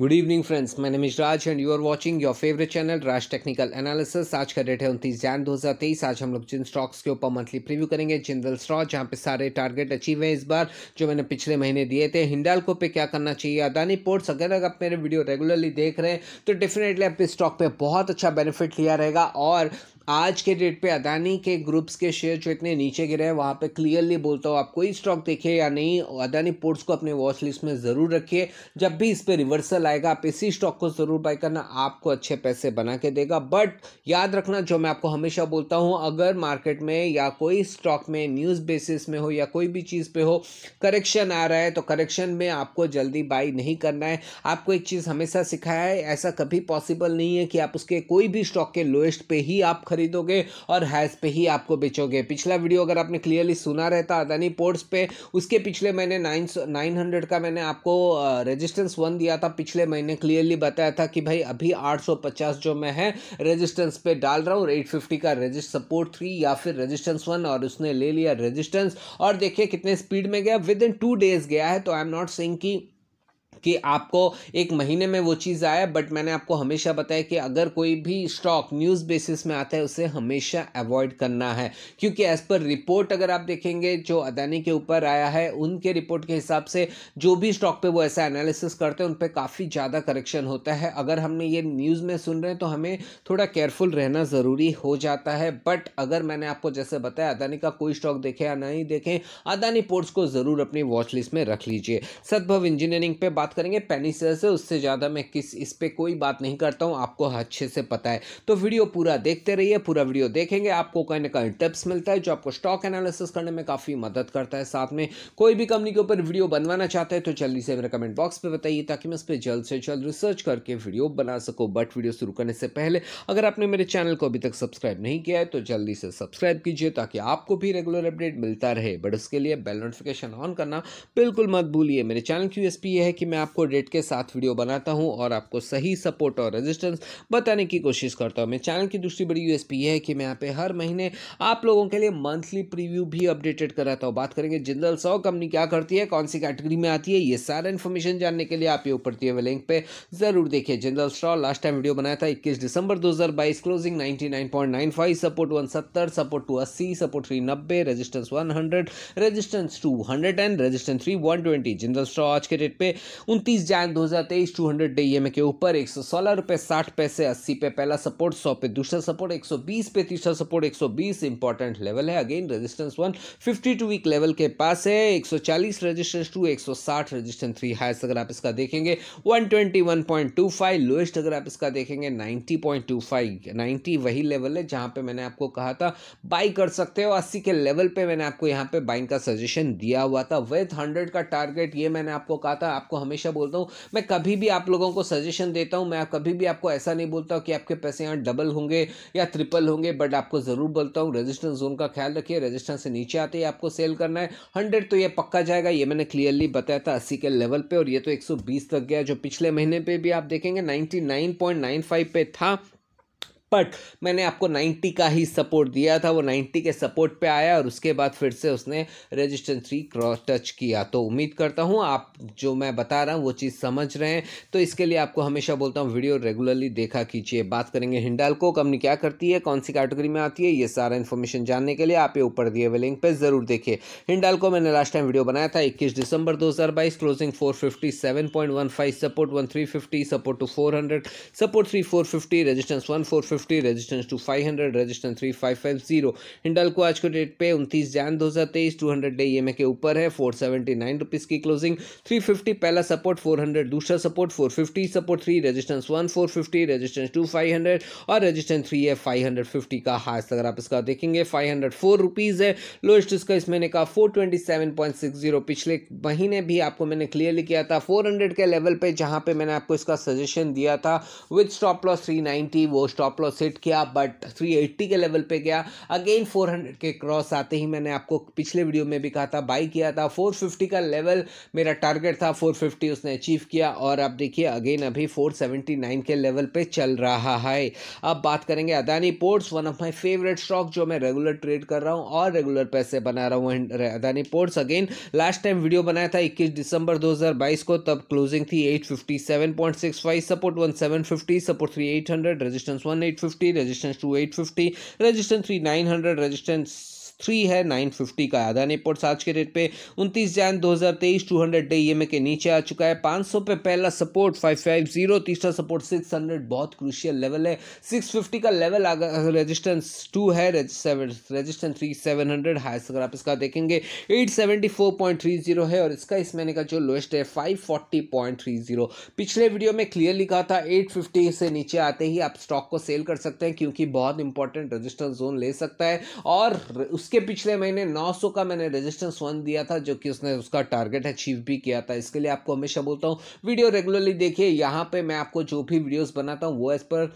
good evening friends मैं name Raj and you are watching your favourite channel Raj technical analysis आज का date है उनतीस जैन 2023 आज हम लोग जिन स्टॉक्स के ऊपर मंथली प्रीव्यू करेंगे जिंदल स्टॉक जहाँ पे सारे टारगेट अचीव हैं इस बार जो मैंने पिछले महीने दिए थे हिंडालको पे क्या करना चाहिए अदानी पोर्ट्स अगर आप मेरे वीडियो रेगुलरली देख रहे हैं तो डेफिनेटली आप इस स्टॉक पर बहुत अच्छा बेनिफिट लिया रहेगा और आज के डेट पे अदानी के ग्रुप्स के शेयर जो इतने नीचे गिरे हैं वहाँ पे क्लियरली बोलता हूँ आप कोई स्टॉक देखिए या नहीं अदानी पोर्ट्स को अपने वॉच लिस्ट में ज़रूर रखिए जब भी इस पर रिवर्सल आएगा आप इसी स्टॉक को ज़रूर बाई करना आपको अच्छे पैसे बना के देगा बट याद रखना जो मैं आपको हमेशा बोलता हूँ अगर मार्केट में या कोई स्टॉक में न्यूज़ बेसिस में हो या कोई भी चीज़ पर हो करेक्शन आ रहा है तो करेक्शन में आपको जल्दी बाई नहीं करना है आपको एक चीज़ हमेशा सिखाया है ऐसा कभी पॉसिबल नहीं है कि आप उसके कोई भी स्टॉक के लोएस्ट पर ही आप खरीद खरीदोगे और हैज़ पे ही आपको बेचोगे पिछला वीडियो अगर आपने क्लियरली सुना रहता अदानी पोर्ट्स पे उसके पिछले महीने नाइन नाइन हंड्रेड का मैंने आपको रेजिस्टेंस वन दिया था पिछले महीने क्लियरली बताया था कि भाई अभी आठ जो मैं है रजिस्टेंस पे डाल रहा हूँ एट का रजिस्ट सपोर्ट थ्री या फिर रजिस्टेंस वन और उसने ले लिया रजिस्टेंस और देखिए कितने स्पीड में गया विद इन टू डेज गया है तो आई एम नॉट सिंग की कि आपको एक महीने में वो चीज़ आया बट मैंने आपको हमेशा बताया कि अगर कोई भी स्टॉक न्यूज़ बेसिस में आता है उसे हमेशा अवॉइड करना है क्योंकि एज़ पर रिपोर्ट अगर आप देखेंगे जो अदानी के ऊपर आया है उनके रिपोर्ट के हिसाब से जो भी स्टॉक पे वो ऐसा एनालिसिस करते हैं उन पर काफ़ी ज़्यादा करेक्शन होता है अगर हमने ये न्यूज़ में सुन रहे हैं तो हमें थोड़ा केयरफुल रहना ज़रूरी हो जाता है बट अगर मैंने आपको जैसे बताया अदानी का कोई स्टॉक देखे या नहीं देखें अदानी पोर्ट्स को ज़रूर अपनी वॉच लिस्ट में रख लीजिए सद्भव इंजीनियरिंग पर बात बात करेंगे पेनिसस से उससे ज़्यादा मैं किस इस पर कोई बात नहीं करता हूँ आपको अच्छे से पता है तो वीडियो पूरा देखते रहिए पूरा वीडियो देखेंगे आपको कहीं ना कहीं टिप्स मिलता है जो आपको स्टॉक एनालिसिस करने में काफ़ी मदद करता है साथ में कोई भी कंपनी के ऊपर वीडियो बनवाना चाहते हैं तो जल्दी से मेरे कमेंट बॉक्स पर बताइए ताकि मैं उस पर जल्द से जल्द रिसर्च करके वीडियो बना सकूँ बट वीडियो शुरू करने से पहले अगर आपने मेरे चैनल को अभी तक सब्सक्राइब नहीं किया है तो जल्दी से सब्सक्राइब कीजिए ताकि आपको भी रेगुलर अपडेट मिलता रहे बट उसके लिए बेल नोटिफिकेशन ऑन करना बिल्कुल मत भूलिए मेरे चैनल की यूएसपी है कि मैं आपको डेट के साथ वीडियो बनाता हूँ और आपको सही सपोर्ट और रेजिस्टेंस बताने की कोशिश करता हूँ मेरे चैनल की दूसरी बड़ी यूएसपी है कि मैं यहाँ पे हर महीने आप लोगों के लिए मंथली प्रीव्यू भी अपडेटेड कराता हूँ बात करेंगे जिंदल सौ कंपनी क्या करती है कौन सी कैटेगरी में आती है ये सारा इन्फॉर्मेशन जानने के लिए आप ये ऊपर दिए हुए लिंक पर जरूर देखिए जिंदल सौ लास्ट टाइम वीडियो बनाया था इक्कीस दिसंबर बाईस क्लोजिंग फाइव सपोर्ट सत्तर सपोर्ट अस्सी support resistance resistance hundred resistance resistance resistance one twenty Jindal stock आज के डेट पे उनतीस जैन 2023 हंड्रेड डे ईएमए के ऊपर एक सौ सोलह रुपये साठ पैसे अस्सी पे पहला सपोर्ट सौ पे दूसरा सपोर्ट एक सौ बीस पे तीसरा सपोर्ट एक सौ बीस इंपॉर्टेंट लेवल है again resistance one fifty two week level के पास है एक सौ चालीस रजिस्टेंस टू एक सौ साठ रजिस्टेंस थ्री हाइस्ट अगर आप इसका देखेंगे one twenty one point two five lowest अगर आप इसका देखेंगे ninety point two five ninety वही लेवल है जहाँ पे मैंने आपको कहा था बाई कर सकते हो अस्सी के लेवल पे मैंने आपको यहाँ पे बाइंग का सजेशन दिया हुआ था विथ हंड्रेड का टारगेट ये मैंने आपको कहा था आपको हमेशा हमेशा बोलता हूँ मैं कभी भी आप लोगों को सजेशन देता हूँ मैं कभी भी आपको ऐसा नहीं बोलता हूँ कि आपके पैसे यहाँ डबल होंगे या ट्रिपल होंगे बट आपको ज़रूर बोलता हूँ रजिस्टेंस जोन का ख्याल रखिए रजिस्टेंस से नीचे आते ही आपको सेल करना है हंड्रेड तो ये पक्का जाएगा ये मैंने क्लियरली बताया था अस्सी के लेवल पर और ये तो एक तक गया जो पिछले महीने पर भी आप देखेंगे नाइन्टी पे था बट मैंने आपको 90 का ही सपोर्ट दिया था वो 90 के सपोर्ट पे आया और उसके बाद फिर से उसने रजिस्टेंस थ्री क्रॉस टच किया तो उम्मीद करता हूँ आप जो मैं बता रहा हूँ वो चीज़ समझ रहे हैं तो इसके लिए आपको हमेशा बोलता हूँ वीडियो रेगुलरली देखा कीजिए बात करेंगे हिंडाल को कंपनी क्या करती है कौन सी कैटेगरी में आती है ये सारा इन्फॉर्मेशन जानने के लिए आप ये ऊपर दिए हुए लिंक पर ज़रूर देखिए हिंडाल को मैंने लास्ट टाइम वीडियो बनाया था इक्कीस दिसंबर दो closing four support one support two four support three four fifty resistance one four fifty resistance two five hundred resistance three five five zero हिंडल को आज के डेट पे उनतीस जैन दो हज़ार तेईस टू हंड्रेड डे ई के ऊपर है फोर सेवेंटी नाइन रुपीज़ की क्लोजिंग थ्री फिफ्टी पहला सपोर्ट फोर हंड्रेड दूसरा support four fifty support three resistance one four fifty resistance two five hundred और रजिस्टेंस थ्री है फाइव हंड्रेड फिफ्टी का highest अगर आप इसका देखेंगे फाइव हंड्रेड फोर रुपीज़ है लोएस्ट इसका इस महीने का four twenty seven point six zero पिछले महीने भी आपको मैंने क्लियरली किया था फोर हंड्रेड के लेवल पे जहां पे मैंने आपको इसका सजेशन दिया था with stop loss three ninety वो स्टॉप लॉस क्रॉस हिट किया बट 380 के लेवल पे गया अगेन 400 के क्रॉस आते ही मैंने आपको पिछले वीडियो में भी कहा था बाई किया था 450 का लेवल मेरा टारगेट था 450 उसने अचीव किया और आप देखिए अगेन अभी 479 के लेवल पे चल रहा है अब बात करेंगे Adani ports one of my favourite stock जो मैं रेगुलर ट्रेड कर रहा हूँ और रेगुलर पैसे बना रहा हूँ Adani ports again last time video बनाया था इक्कीस दिसंबर बाईस को तब क्लोजिंग थी five support fifty support three eight resistance resistance eight 850 resistance 2850 resistance 3900 resistance three है नाइन फिफ्टी का आधा निपोर्ट्स आज के रेट पे उनतीस जैन दो हज़ार तेईस टू हंड्रेड डे ई के नीचे आ चुका है पाँच सौ पे पहला सपोर्ट फाइव फाइव जीरो तीसरा सपोर्ट सिक्स हंड्रेड बहुत क्रूशियल लेवल है सिक्स फिफ्टी का लेवल अगर रेजिस्टेंस टू है resistance three seven hundred highs अगर आप इसका देखेंगे eight seventy four point three zero है और इसका इस महीने का जो लोएस्ट है five forty point three zero पिछले वीडियो में क्लियरली कहा था एट फिफ्टी से नीचे आते ही आप स्टॉक को सेल कर सकते हैं क्योंकि बहुत इंपॉर्टेंट रजिस्टेंस जोन ले सकता है और उस इसके पिछले महीने 900 का मैंने रेजिस्टेंस वन दिया था जो कि उसने उसका टारगेट अचीव भी किया था इसके लिए आपको हमेशा बोलता हूँ वीडियो रेगुलरली देखिए यहाँ पे मैं आपको जो भी वीडियोस बनाता हूँ वो as per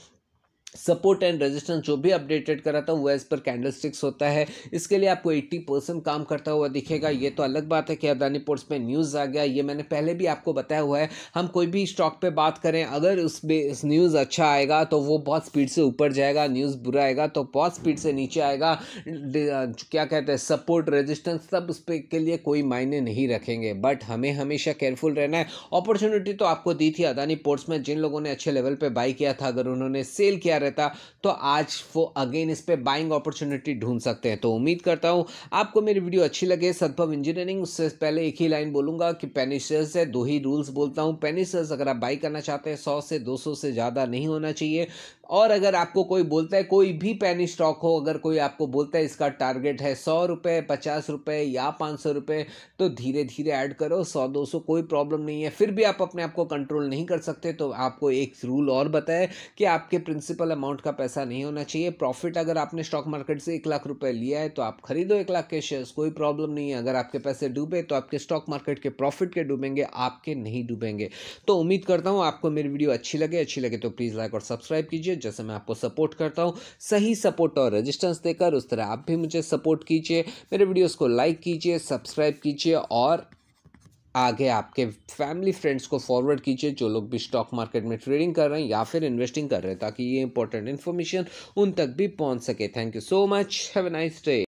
support and resistance जो भी अपडेटेड कराता हूँ वो एज पर कैंडल स्टिक्स होता है इसके लिए आपको 80 परसेंट काम करता हुआ दिखेगा ये तो अलग बात है कि अदानी पोर्ट्स में न्यूज़ आ गया ये मैंने पहले भी आपको बताया हुआ है हम कोई भी स्टॉक पे बात करें अगर उस इस न्यूज़ अच्छा आएगा तो वो बहुत स्पीड से ऊपर जाएगा न्यूज़ बुरा आएगा तो बहुत स्पीड से नीचे आएगा क्या कहते हैं सपोर्ट रजिस्टेंस सब उस पर के लिए कोई मायने नहीं रखेंगे बट हमें हमेशा केयरफुल रहना है अपॉर्चुनिटी तो आपको दी थी अदानी पोर्ट्स में जिन लोगों ने अच्छे लेवल पर बाई किया था अगर उन्होंने सेल किया रहता तो आज वो अगेन इस पर बाइंग अपॉर्चुनिटी ढूंढ सकते हैं तो उम्मीद करता हूँ आपको मेरी वीडियो अच्छी लगे सद्भव इंजीनियरिंग उससे पहले एक ही लाइन बोलूंगा कि पेनिशर्स है दो ही रूल्स बोलता हूँ पेनिशर्स अगर आप बाई करना चाहते हैं सौ से दो से ज़्यादा नहीं होना चाहिए और अगर आपको कोई बोलता है कोई भी पैनी स्टॉक हो अगर कोई आपको बोलता है इसका टारगेट है सौ रुपये पचास रुपये या पाँच सौ रुपये तो धीरे धीरे ऐड करो सौ दो सौ कोई प्रॉब्लम नहीं है फिर भी आप अपने आप को कंट्रोल नहीं कर सकते तो आपको एक रूल और बताए कि आपके प्रिंसिपल अमाउंट का पैसा नहीं होना चाहिए प्रॉफिट अगर आपने स्टॉक मार्केट से एक लाख रुपये लिया है तो आप खरीदो एक लाख के शेयर्स कोई प्रॉब्लम नहीं है अगर आपके पैसे डूबे तो आपके स्टॉक मार्केट के प्रॉफिट के डूबेंगे आपके नहीं डूबेंगे तो उम्मीद करता हूँ आपको मेरी वीडियो अच्छी लगे अच्छी लगे तो प्लीज़ लाइक और सब्सक्राइब कीजिए कीजिए जैसे मैं आपको सपोर्ट करता हूँ सही सपोर्ट और रजिस्टेंस देकर उस तरह आप भी मुझे सपोर्ट कीजिए मेरे वीडियोज़ को लाइक कीजिए सब्सक्राइब कीजिए और आगे आपके फैमिली फ्रेंड्स को फॉरवर्ड कीजिए जो लोग भी स्टॉक मार्केट में ट्रेडिंग कर रहे हैं या फिर इन्वेस्टिंग कर रहे हैं ताकि ये इंपॉर्टेंट इन्फॉर्मेशन उन तक भी पहुंच सके thank you so much have a nice day